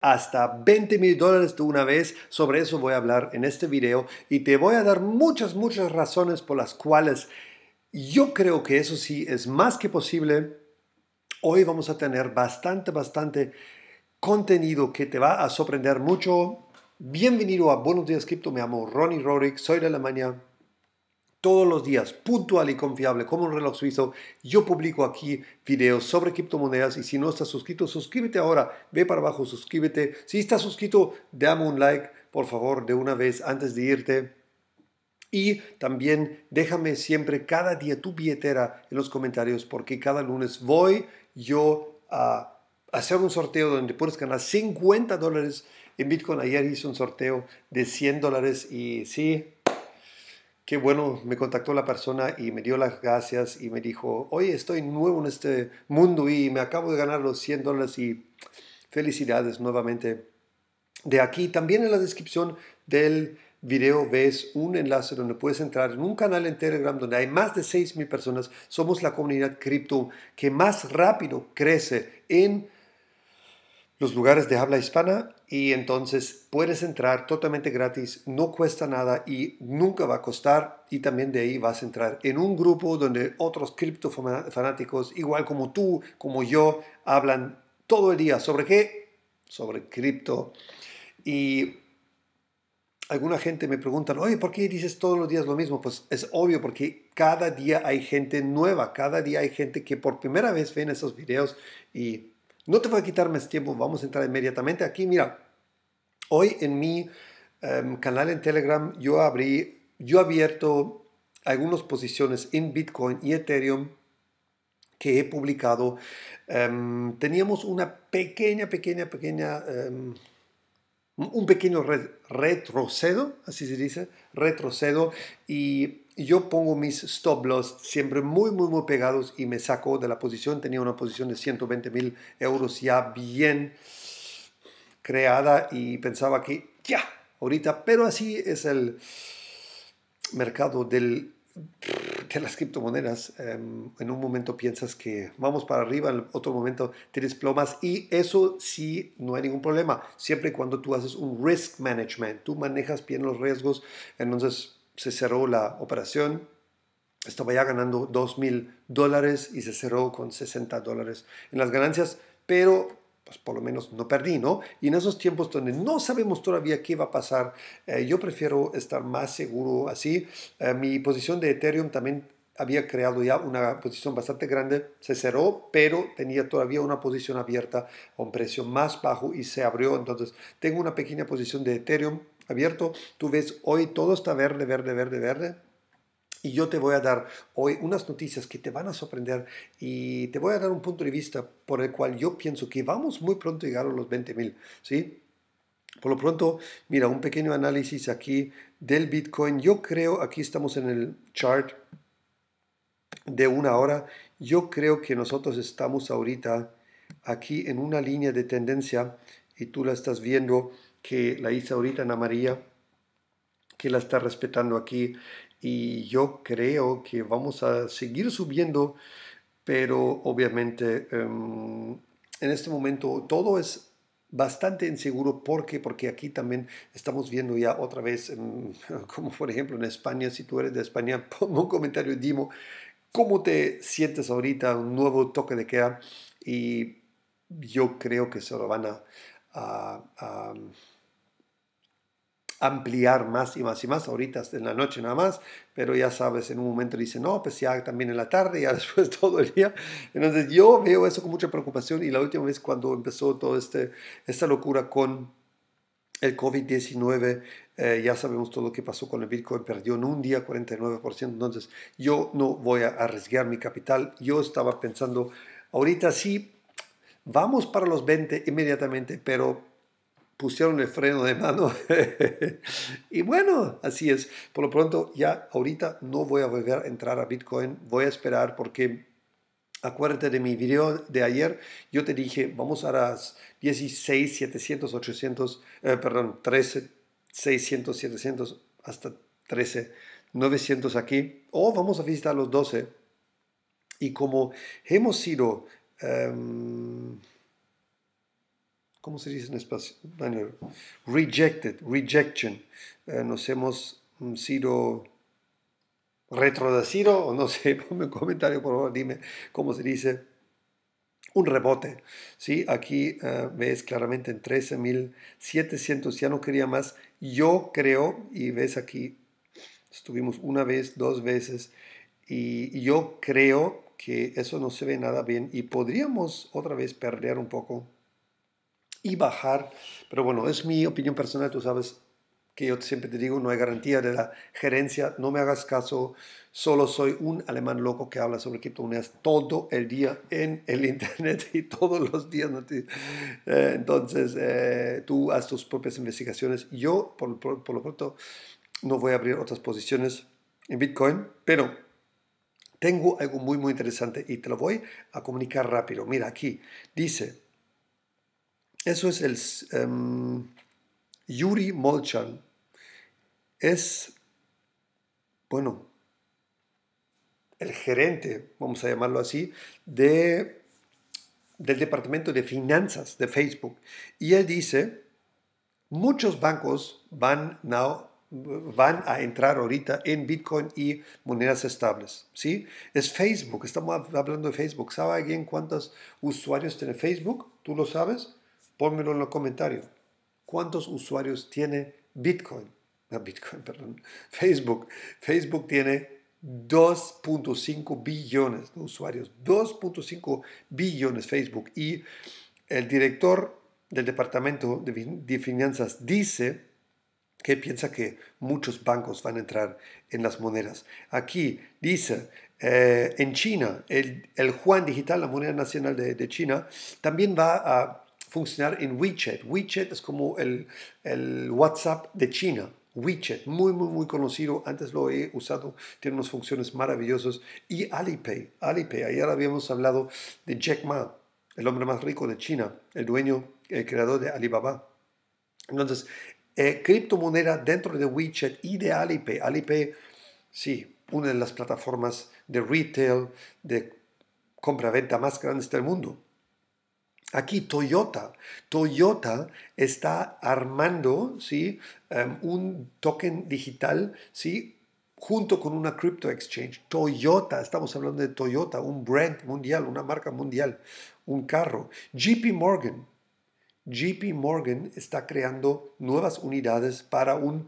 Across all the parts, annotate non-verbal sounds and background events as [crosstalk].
hasta 20 mil dólares de una vez. Sobre eso voy a hablar en este video y te voy a dar muchas, muchas razones por las cuales yo creo que eso sí es más que posible. Hoy vamos a tener bastante, bastante contenido que te va a sorprender mucho. Bienvenido a Buenos Días Cripto, me llamo Ronnie Rorick, soy de Alemania, todos los días, puntual y confiable, como un reloj suizo. Yo publico aquí videos sobre criptomonedas y si no estás suscrito, suscríbete ahora. Ve para abajo, suscríbete. Si estás suscrito, dame un like, por favor, de una vez antes de irte. Y también déjame siempre cada día tu billetera en los comentarios porque cada lunes voy yo a hacer un sorteo donde puedes ganar 50 dólares. En Bitcoin ayer hice un sorteo de 100 dólares y sí, qué bueno, me contactó la persona y me dio las gracias y me dijo, oye, estoy nuevo en este mundo y me acabo de ganar los 100 dólares y felicidades nuevamente. De aquí también en la descripción del video ves un enlace donde puedes entrar en un canal en Telegram donde hay más de 6.000 personas. Somos la comunidad cripto que más rápido crece en los lugares de habla hispana y entonces puedes entrar totalmente gratis, no cuesta nada y nunca va a costar y también de ahí vas a entrar en un grupo donde otros cripto fanáticos, igual como tú, como yo, hablan todo el día sobre qué, sobre cripto y alguna gente me pregunta, oye, ¿por qué dices todos los días lo mismo? Pues es obvio porque cada día hay gente nueva, cada día hay gente que por primera vez ven esos videos y no te voy a quitar más tiempo, vamos a entrar inmediatamente aquí. Mira, hoy en mi em, canal en Telegram yo abrí, yo abierto algunas posiciones en Bitcoin y Ethereum que he publicado. Em, teníamos una pequeña, pequeña, pequeña, em, un pequeño retroceso, retrocedo, así se dice, retrocedo y yo pongo mis stop loss siempre muy, muy, muy pegados y me saco de la posición. Tenía una posición de 120 mil euros ya bien creada y pensaba que ya, ahorita, pero así es el mercado del, de las criptomonedas. Em, en un momento piensas que vamos para arriba, en otro momento tienes plomas y eso sí no hay ningún problema, siempre y cuando tú haces un risk management, tú manejas bien los riesgos, entonces se cerró la operación. Estaba ya ganando 2.000 dólares y se cerró con 60 dólares en las ganancias, pero pues por lo menos no perdí, ¿no? Y en esos tiempos donde no sabemos todavía qué va a pasar, eh, yo prefiero estar más seguro así. Eh, mi posición de Ethereum también había creado ya una posición bastante grande, se cerró, pero tenía todavía una posición abierta a un precio más bajo y se abrió. Entonces, tengo una pequeña posición de Ethereum, abierto, tú ves hoy todo está verde, verde, verde, verde. Y yo te voy a dar hoy unas noticias que te van a sorprender y te voy a dar un punto de vista por el cual yo pienso que vamos muy pronto a llegar a los 20.000, ¿sí? Por lo pronto, mira, un pequeño análisis aquí del Bitcoin. Yo creo, aquí estamos en el chart de una hora, yo creo que nosotros estamos ahorita aquí en una línea de tendencia y tú la estás viendo que la hice ahorita, Ana María, que la está respetando aquí. Y yo creo que vamos a seguir subiendo, pero obviamente em, en este momento todo es bastante inseguro. porque Porque aquí también estamos viendo ya otra vez, em, [laughs] como por ejemplo en España, si tú eres de España, [laughs] pon un comentario, Dimo, ¿cómo te sientes ahorita? Un nuevo toque de queda y yo creo que se lo van a ampliar más y más y más, ahorita en la noche nada más, pero ya sabes, en un momento dice, no, pues ya también en la tarde, ya [laughs] después todo el día. Entonces yo veo eso con mucha preocupación y la última vez cuando empezó toda este, esta locura con el COVID-19, eh, ya sabemos todo lo que pasó con el Bitcoin, perdió en un día 49%, entonces yo no voy a arriesgar mi capital, yo estaba pensando, ahorita sí, vamos para los 20 inmediatamente, pero pusieron el freno de mano. [laughs] y bueno, así es. Por lo pronto, ya ahorita no voy a volver a entrar a Bitcoin. Voy a esperar porque acuérdate de mi video de ayer. Yo te dije, vamos a las 16, 700, 800, perdón, 13, 600, 700, hasta 13, 900 aquí. O vamos a visitar los 12. Y como hemos sido... Em, ¿cómo se dice en español? Rejected, rejection. Eh, nos hemos mm, sido retrodacido, o no sé, [laughs] ponme un comentario por favor, dime cómo se dice. Un rebote, ¿sí? Aquí eh, ves claramente en 13.700, ya no quería más. Yo creo, y ves aquí, estuvimos una vez, dos veces, y yo creo que eso no se ve nada bien y podríamos otra vez perder un poco y bajar. Pero bueno, es mi opinión personal, tú sabes que yo siempre te digo, no hay garantía de la gerencia, no me hagas caso, solo soy un alemán loco que habla sobre criptomonedas todo el día en el [laughs] internet y todos los días. Eh, entonces, eh, tú haz tus propias investigaciones. Yo, por, por, por lo pronto, no voy a abrir otras posiciones en Bitcoin, pero tengo algo muy, muy interesante y te lo voy a comunicar rápido. Mira, aquí dice, eso es el em, Yuri Molchan. Es, bueno, el gerente, vamos a llamarlo así, de, del departamento de finanzas de Facebook. Y él dice, muchos bancos van, van a entrar ahorita en Bitcoin y monedas estables. ¿sí? Es Facebook, estamos hablando de Facebook. ¿Sabe alguien cuántos usuarios tiene Facebook? ¿Tú lo sabes? Pónganlo en los comentarios. ¿Cuántos usuarios tiene Bitcoin? No, Bitcoin, [laughs] perdón. Facebook. Facebook tiene 2.5 billones de usuarios. 2.5 billones Facebook. Y el director del Departamento de Finanzas dice que piensa que muchos bancos van a entrar en las monedas. Aquí dice, eh, en China, el, Juan digital, la moneda nacional de, de China, también va a funcionar en WeChat. WeChat es como el, WhatsApp de China. WeChat, muy, muy, muy conocido. Antes lo he usado, tiene unas funciones maravillosas. Y Alipay, Alipay, ayer habíamos hablado de Jack Ma, el hombre más rico de China, el dueño, el creador de Alibaba. Entonces, eh, criptomoneda dentro de WeChat y de Alipay. Alipay, sí, una de las plataformas de retail, de compra-venta más grandes del mundo. Aquí Toyota. Toyota está armando ¿sí? Em, un token digital ¿sí? junto con una crypto exchange. Toyota, estamos hablando de Toyota, un brand mundial, una marca mundial, un carro. JP Morgan. JP Morgan está creando nuevas unidades para un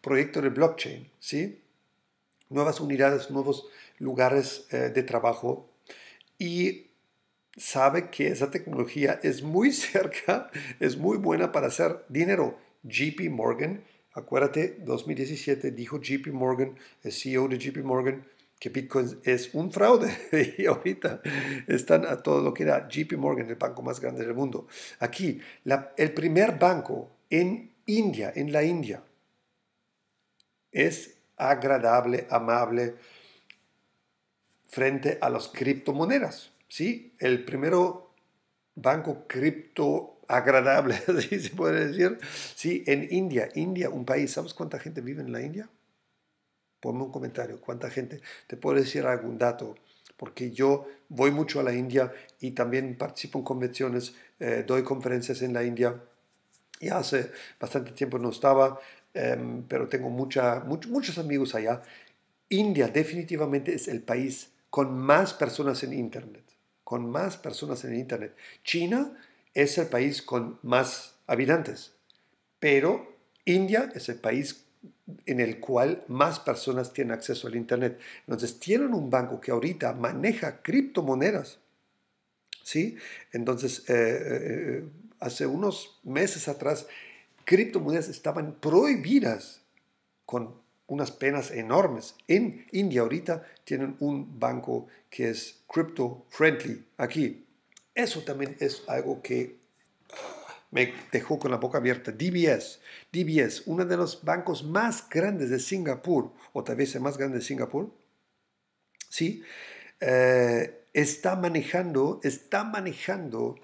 proyecto de blockchain, ¿sí? Nuevas unidades, nuevos lugares eh, de trabajo. Y sabe que esa tecnología es muy [laughs] cerca, es muy buena para hacer dinero. JP Morgan, acuérdate, 2017 dijo JP Morgan, el CEO de JP Morgan, que Bitcoin es un fraude [laughs] y ahorita están a todo lo que era JP Morgan, el banco más grande del mundo. Aquí, el primer banco en India, en la India, es agradable, amable frente a las criptomonedas. ¿sí? El primero banco cripto agradable, [laughs] así se puede decir, ¿sí? En India, India, un país, ¿sabes cuánta gente vive en la India? Ponme un comentario, ¿cuánta gente? Te puedo decir algún dato, porque yo voy mucho a la India y también participo en convenciones, eh, doy conferencias en la India y hace bastante tiempo no estaba, em, pero tengo mucha, muchos amigos allá. India definitivamente es el país con más personas en Internet con más personas en Internet. China es el país con más habitantes, pero India es el país en el cual más personas tienen acceso al Internet. Entonces tienen un banco que ahorita maneja criptomonedas. ¿sí? Entonces, eh, eh, eh, hace unos meses atrás, criptomonedas estaban prohibidas con unas penas enormes. En India ahorita tienen un banco que es crypto friendly aquí. Eso también es algo que me dejó con la boca abierta. DBS, DBS, uno de los bancos más grandes de Singapur, o tal vez el más grande de Singapur, ¿sí? Eh, está manejando, está manejando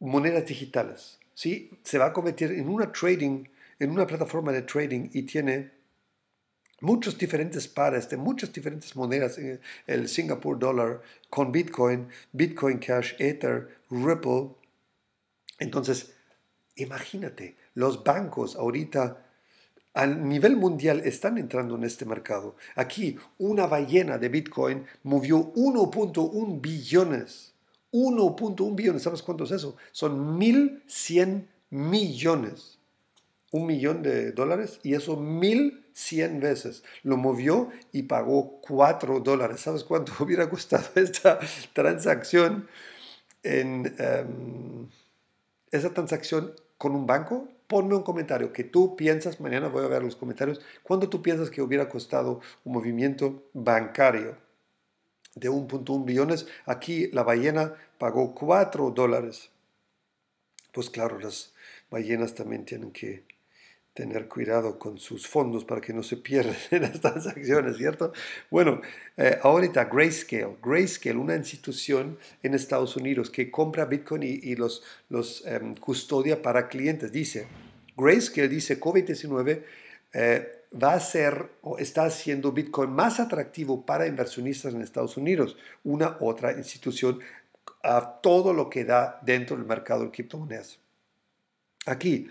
monedas digitales, ¿sí? Se va a convertir en una trading, en una plataforma de trading y tiene muchos diferentes pares de muchas diferentes monedas, eh, el Singapore Dollar con Bitcoin, Bitcoin Cash, Ether, Ripple. Entonces, imagínate, los bancos ahorita a nivel mundial están entrando en este mercado. Aquí una ballena de Bitcoin movió 1.1 billones. 1.1 billones, ¿sabes cuánto es eso? Son 1.100 millones. Un millón de dólares y eso 1.100 100 veces. Lo movió y pagó 4 dólares. ¿Sabes cuánto [laughs] hubiera costado esta transacción? En, em, esa transacción con un banco, ponme un comentario que tú piensas, mañana voy a ver los comentarios, cuánto tú piensas que hubiera costado un movimiento bancario de 1.1 billones. Aquí la ballena pagó 4 dólares. Pues claro, las ballenas también tienen que tener cuidado con sus fondos para que no se pierdan [laughs] en las transacciones, ¿cierto? Bueno, eh, ahorita Grayscale, Grayscale, una institución en Estados Unidos que compra Bitcoin y, los, los em, custodia para clientes, dice, Grayscale dice COVID-19 eh, va a ser o está haciendo Bitcoin más atractivo para inversionistas en Estados Unidos, una otra institución a todo lo que da dentro del mercado de criptomonedas. Aquí,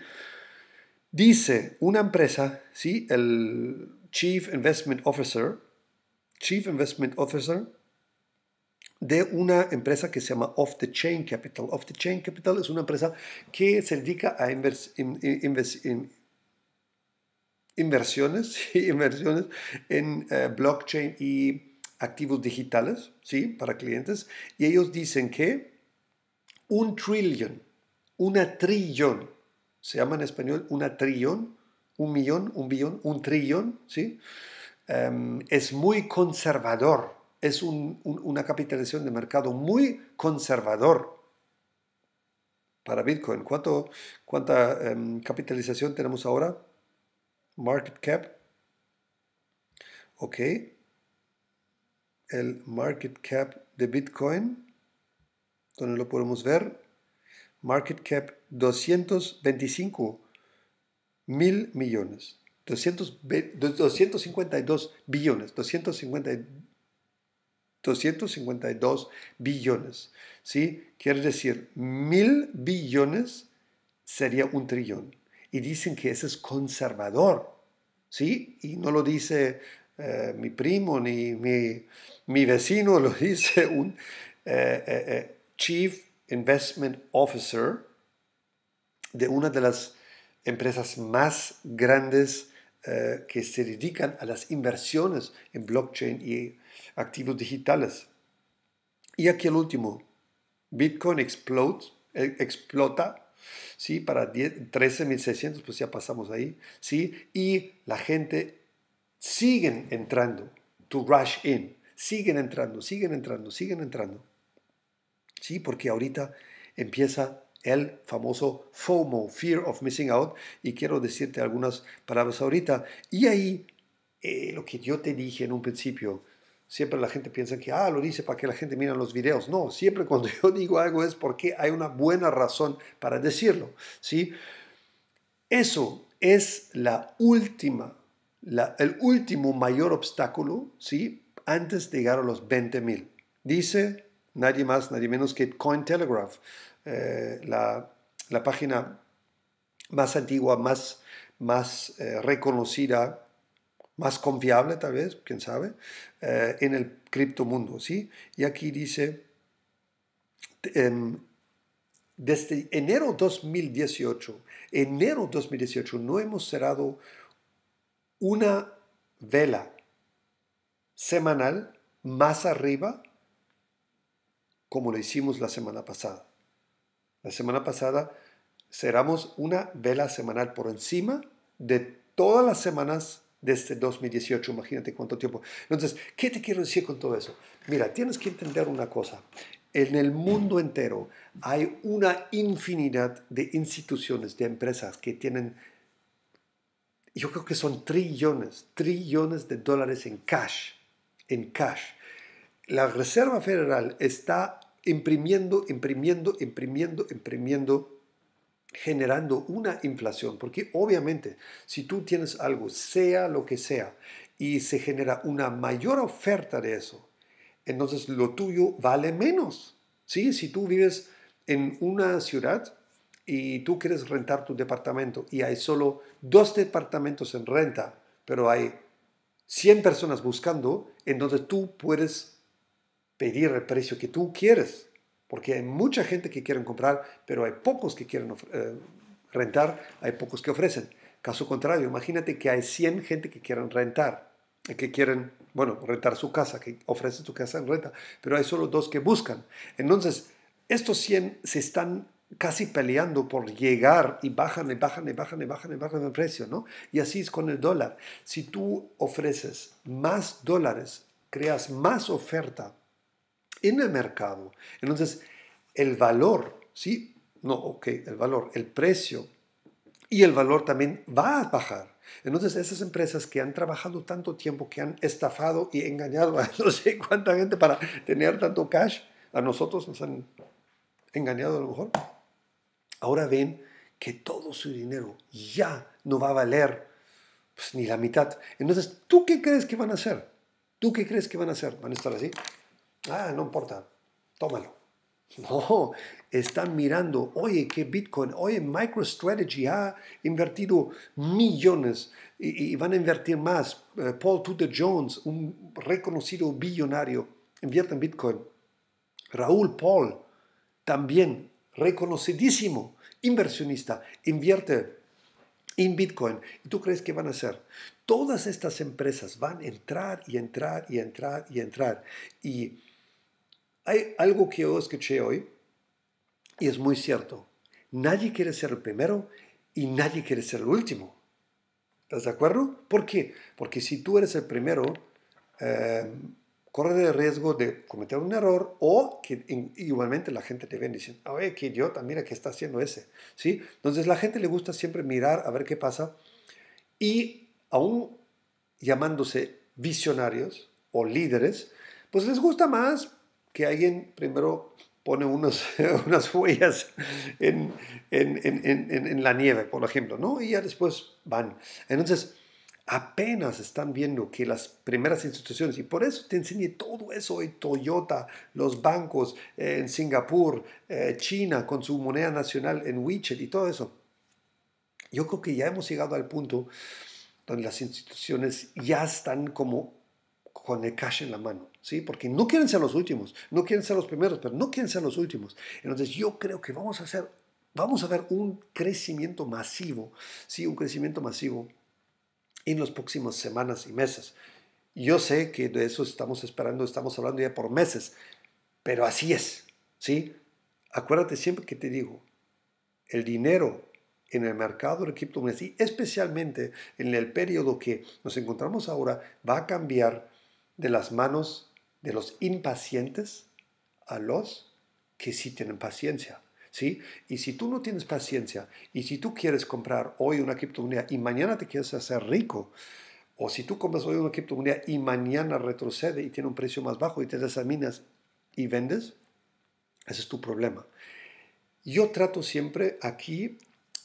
Dice una empresa, ¿sí? el Chief Investment Officer, Chief Investment Officer de una empresa que se llama Off the Chain Capital. Off the Chain Capital es una empresa que se dedica a inversiones, [laughs] inversiones en eh, blockchain y activos digitales ¿sí? para clientes. Y ellos dicen que un trillón, una trillón, se llama en español una trillón, un millón, un billón, un trillón, ¿sí? Em, es muy conservador, es una capitalización de mercado muy conservador para Bitcoin. ¿Cuánta em, capitalización tenemos ahora? Market cap. Ok. El market cap de Bitcoin, donde lo podemos ver, market cap 225 mil millones, 252 billones, 250, 252 billones, ¿sí? Quiere decir, mil billones sería un trillón. Y dicen que ese es conservador, ¿sí? Y no lo dice eh, mi primo ni mi, vecino, [laughs] lo dice un eh, eh, chief Investment Officer de una de las empresas más grandes eh, que se dedican a las inversiones en blockchain y activos digitales. Y aquí el último, Bitcoin eh, explota, ¿sí? Para 13.600, pues ya pasamos ahí, ¿sí? Y la gente sigue entrando, to rush in, siguen entrando, siguen entrando, siguen entrando. ¿sí? Porque ahorita empieza el famoso FOMO, Fear of Missing Out, y quiero decirte algunas palabras ahorita. Y ahí, eh, lo que yo te dije en un principio, siempre la gente piensa que, ah, lo dice para que la gente mire los videos. No, siempre [laughs] cuando yo digo algo es porque hay una buena razón para decirlo, ¿sí? Eso es la última, el último mayor obstáculo, ¿sí? Antes de llegar a los 20.000. Dice nadie más, nadie menos que Cointelegraph, eh, la, página más antigua, más, más eh, reconocida, más confiable tal vez, quién sabe, eh, en el criptomundo, ¿sí? Y aquí dice, em, desde enero 2018, enero 2018, no hemos cerrado una vela semanal más arriba como lo hicimos la semana pasada. La semana pasada cerramos una vela semanal por encima de todas las semanas de este 2018. Imagínate cuánto tiempo. Entonces, ¿qué te quiero decir con todo eso? Mira, tienes que entender una cosa. En el mundo entero hay una infinidad de instituciones, de empresas que tienen, yo creo que son trillones, trillones de dólares en cash, en cash la Reserva Federal está imprimiendo, imprimiendo, imprimiendo, imprimiendo, generando una inflación, porque obviamente si tú tienes algo, sea lo que sea, y se genera una mayor oferta de eso, entonces lo tuyo vale menos. ¿sí? Si tú vives en una ciudad y tú quieres rentar tu departamento y hay solo dos departamentos en renta, pero hay 100 personas buscando, entonces tú puedes pedir el precio que tú quieres, porque hay mucha gente que quieren comprar, pero hay pocos que quieren eh, rentar, hay pocos que ofrecen. Caso contrario, imagínate que hay 100 gente que quieren rentar, eh, que quieren, bueno, rentar su casa, que ofrecen su casa en renta, pero hay solo dos que buscan. Entonces, estos 100 se están casi peleando por llegar y bajan y bajan y bajan y bajan y bajan el precio, ¿no? Y así es con el dólar. Si tú ofreces más dólares, creas más oferta en el mercado. Entonces, el valor, ¿sí? No, ok, el valor, el precio y el valor también va a bajar. Entonces, esas empresas que han trabajado tanto tiempo, que han estafado y engañado a [laughs] no sé cuánta gente para tener tanto cash, a nosotros nos han engañado a lo mejor. Ahora ven que todo su dinero ya no va a valer pues, ni la mitad. Entonces, ¿tú qué crees que van a hacer? ¿Tú qué crees que van a hacer? ¿Van a estar así? Ah, no importa, tómalo. No, están mirando, oye, qué Bitcoin, oye, MicroStrategy ha invertido millones y, van a invertir más. Eh, Paul Tudor Jones, un reconocido billonario, invierte en Bitcoin. Raúl Paul, también reconocidísimo inversionista, invierte en Bitcoin. ¿Y tú crees que van a hacer? Todas estas empresas van a entrar y entrar y entrar y entrar. Y hay algo que yo escuché hoy y es muy cierto. Nadie quiere ser el primero y nadie quiere ser el último. ¿Estás de acuerdo? ¿Por qué? Porque si tú eres el primero, eh, el riesgo de cometer un error o que igualmente la gente te ve y dice, oye, que idiota, mira qué está haciendo ese. ¿Sí? Entonces la gente le gusta siempre mirar a ver qué pasa y aún llamándose visionarios o líderes, pues les gusta más que alguien primero pone [laughs] unas huellas en, en, la nieve, por ejemplo, ¿no? Y ya después van. Entonces, apenas están viendo que las primeras instituciones, y por eso te enseñé todo eso hoy, Toyota, los bancos eh, en Singapur, eh, China con su moneda nacional en WeChat y todo eso. Yo creo que ya hemos llegado al punto donde las instituciones ya están como con el cash en la mano. ¿sí? Porque no quieren ser los últimos, no quieren ser los primeros, pero no quieren ser los últimos. Entonces yo creo que vamos a hacer, vamos a ver un crecimiento masivo, ¿sí? Un crecimiento masivo en las próximas semanas y meses. Yo sé que de eso estamos esperando, estamos hablando ya por meses, pero así es, ¿sí? Acuérdate siempre que te digo, el dinero en el mercado de criptomonedas y especialmente en el periodo que nos encontramos ahora va a cambiar de las manos de los impacientes a los que sí tienen paciencia. ¿Sí? Y si tú no tienes paciencia y si tú quieres comprar hoy una criptomoneda y mañana te quieres hacer rico, o si tú compras hoy una criptomoneda y mañana retrocede y tiene un precio más bajo y te desaminas y vendes, ese es tu problema. Yo trato siempre aquí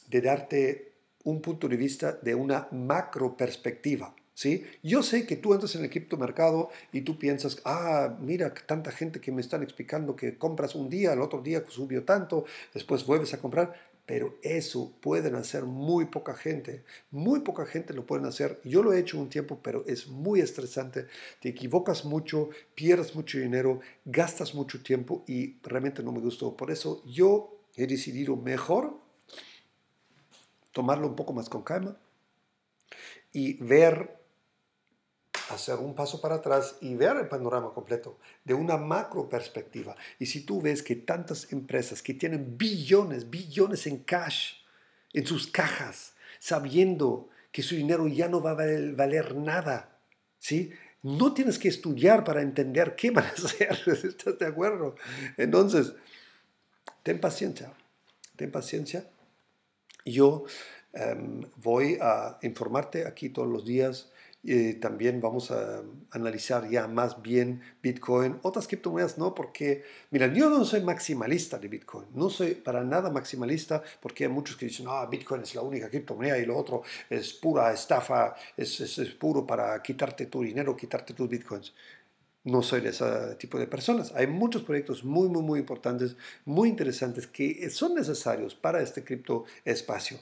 de darte un punto de vista de una macro perspectiva. ¿Sí? Yo sé que tú entras en el criptomercado y tú piensas, ah, mira, tanta gente que me están explicando que compras un día, el otro día pues, subió tanto, después vuelves a comprar, pero eso pueden hacer muy poca gente, muy poca gente lo pueden hacer. Yo lo he hecho un tiempo, pero es muy estresante, te equivocas mucho, pierdes mucho dinero, gastas mucho tiempo y realmente no me gustó. Por eso yo he decidido mejor tomarlo un poco más con calma y ver hacer un paso para atrás y ver el panorama completo de una macro perspectiva. Y si tú ves que tantas empresas que tienen billones, billones en cash, en sus cajas, sabiendo que su dinero ya no va a valer, nada, ¿sí? No tienes que estudiar para entender qué van a [laughs] hacer, ¿estás de acuerdo? Entonces, ten paciencia, ten paciencia. Yo em, voy a informarte aquí todos los días eh, también vamos a analizar ya más bien Bitcoin. Otras criptomonedas no, porque, mira, yo no soy maximalista de Bitcoin. No soy para nada maximalista porque hay muchos que dicen, ah, Bitcoin es la única criptomoneda y lo otro es pura estafa, es, es, puro para quitarte tu dinero, quitarte tus Bitcoins no soy de ese tipo de personas. Hay muchos proyectos muy, muy, muy importantes, muy interesantes que son necesarios para este cripto espacio.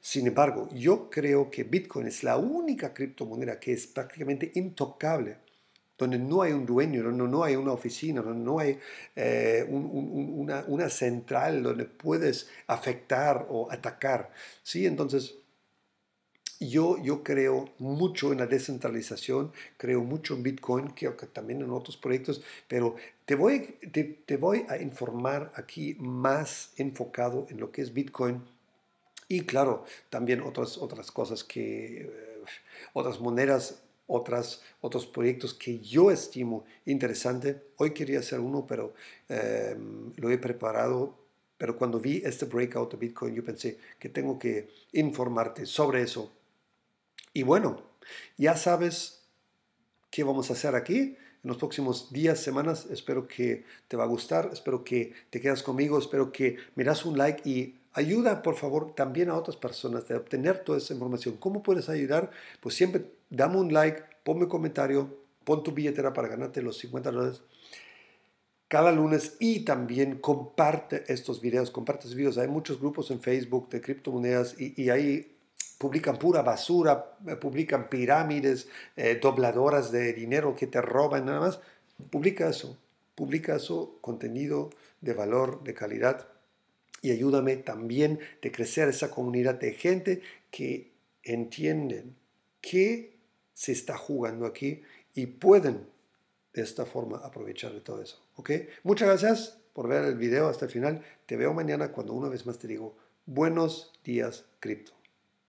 Sin embargo, yo creo que Bitcoin es la única criptomoneda que es prácticamente intocable, donde no hay un dueño, donde no hay una oficina, donde no hay eh, una, central donde puedes afectar o atacar. ¿sí? Entonces, yo, yo creo mucho en la descentralización, creo mucho en Bitcoin, creo que también en otros proyectos, pero te voy, te voy a informar aquí más enfocado en lo que es Bitcoin y claro, también otras, otras cosas que, eh, otras monedas, otras, otros proyectos que yo estimo interesante. Hoy quería hacer uno, pero eh, lo he preparado. Pero cuando vi este breakout de Bitcoin, yo pensé que tengo que informarte sobre eso. Y bueno, ya sabes qué vamos a hacer aquí en los próximos días, semanas. Espero que te va a gustar, espero que te quedas conmigo, espero que me das un like y Ayuda, por favor, también a otras personas de obtener toda esa información. ¿Cómo puedes ayudar? Pues siempre dame un like, ponme un comentario, pon tu billetera para ganarte los 50 dólares cada lunes y también comparte estos videos, comparte estos videos. Hay muchos grupos en Facebook de criptomonedas y, y ahí publican pura basura, eh, publican pirámides, eh, dobladoras de dinero que te roban, nada más. Publica eso, publica eso, contenido de valor, de calidad y ayúdame también de crecer esa comunidad de gente que entienden qué se está jugando aquí y pueden de esta forma aprovechar de todo eso. Muchas gracias por ver el video hasta el final. Te veo mañana cuando una vez más te digo buenos días cripto.